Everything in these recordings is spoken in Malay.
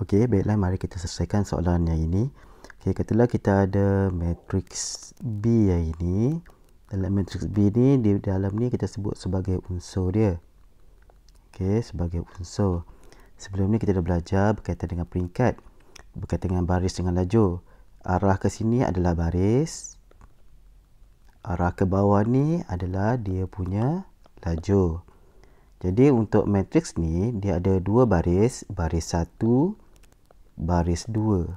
Okey, baiklah mari kita selesaikan soalan yang ini. Okey, katalah kita ada matrix B yang ini. Dalam matrix B ni di dalam ni kita sebut sebagai unsur dia. Okey, sebagai unsur. Sebelum ni kita dah belajar berkaitan dengan peringkat, berkaitan dengan baris dengan laju. Arah ke sini adalah baris. Arah ke bawah ni adalah dia punya laju. Jadi untuk matriks ni, dia ada dua baris. Baris satu baris 2.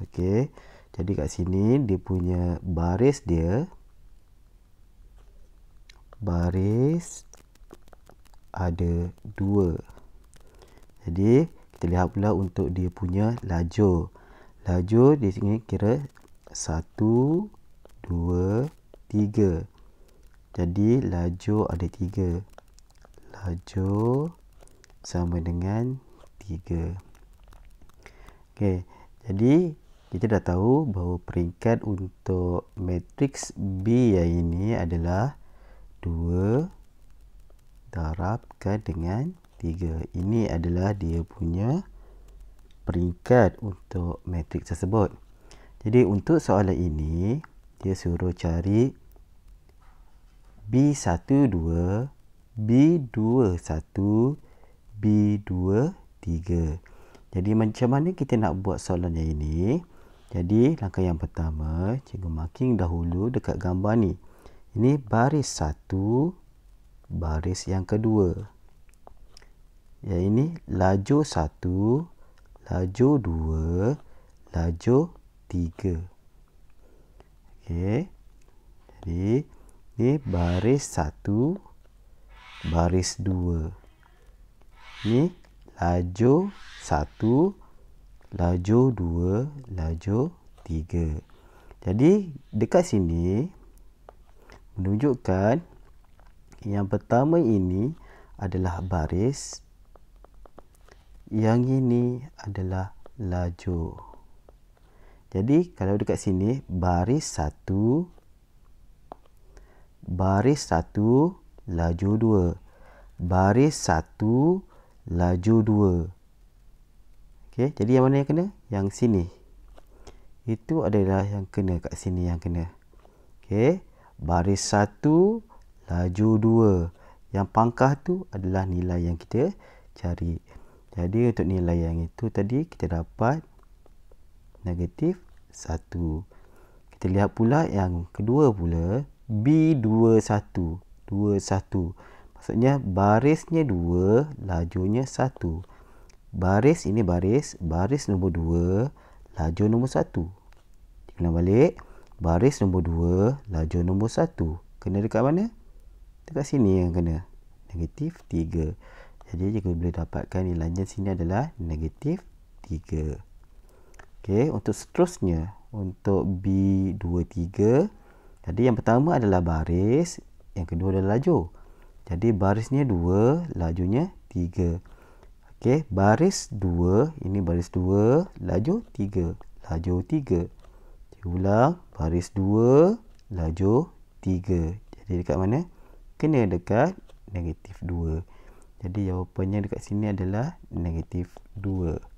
Okey. Jadi kat sini dia punya baris dia baris ada 2. Jadi kita lihat pula untuk dia punya laju. Laju di sini kira 1 2 3. Jadi laju ada 3. Laju sama dengan 3. Okay, Jadi kita dah tahu bahawa peringkat untuk matriks B yang ini adalah 2 darabkan dengan 3. Ini adalah dia punya peringkat untuk matriks tersebut. Jadi untuk soalan ini, dia suruh cari B12, B21, B23. Jadi macam mana kita nak buat soalan yang ini? Jadi langkah yang pertama, cikgu marking dahulu dekat gambar ni. Ini baris satu, baris yang kedua. Ya ini laju satu, laju dua, laju tiga. Okay, Jadi ni baris satu, baris dua. Ni laju satu, laju dua, laju tiga. Jadi, dekat sini, menunjukkan yang pertama ini adalah baris. Yang ini adalah laju. Jadi, kalau dekat sini, baris satu, baris satu, laju dua. Baris satu, laju dua. Okey, jadi yang mana yang kena? Yang sini. Itu adalah yang kena kat sini yang kena. Okey, baris satu, laju dua. Yang pangkah tu adalah nilai yang kita cari. Jadi untuk nilai yang itu tadi kita dapat negatif satu. Kita lihat pula yang kedua pula B21. satu. Maksudnya barisnya dua, lajunya satu baris ini baris baris nombor 2 laju nombor 1 kena balik baris nombor 2 laju nombor 1 kena dekat mana dekat sini yang kena negatif 3 jadi jika boleh dapatkan nilainya sini adalah negatif 3 ok untuk seterusnya untuk B23 jadi yang pertama adalah baris yang kedua adalah laju. jadi barisnya 2 lajurnya 3 Okey, baris 2, ini baris 2, laju 3, laju 3. Cuba ulang, baris 2, laju 3. Jadi dekat mana? Kena dekat negatif 2. Jadi jawapannya dekat sini adalah negatif 2.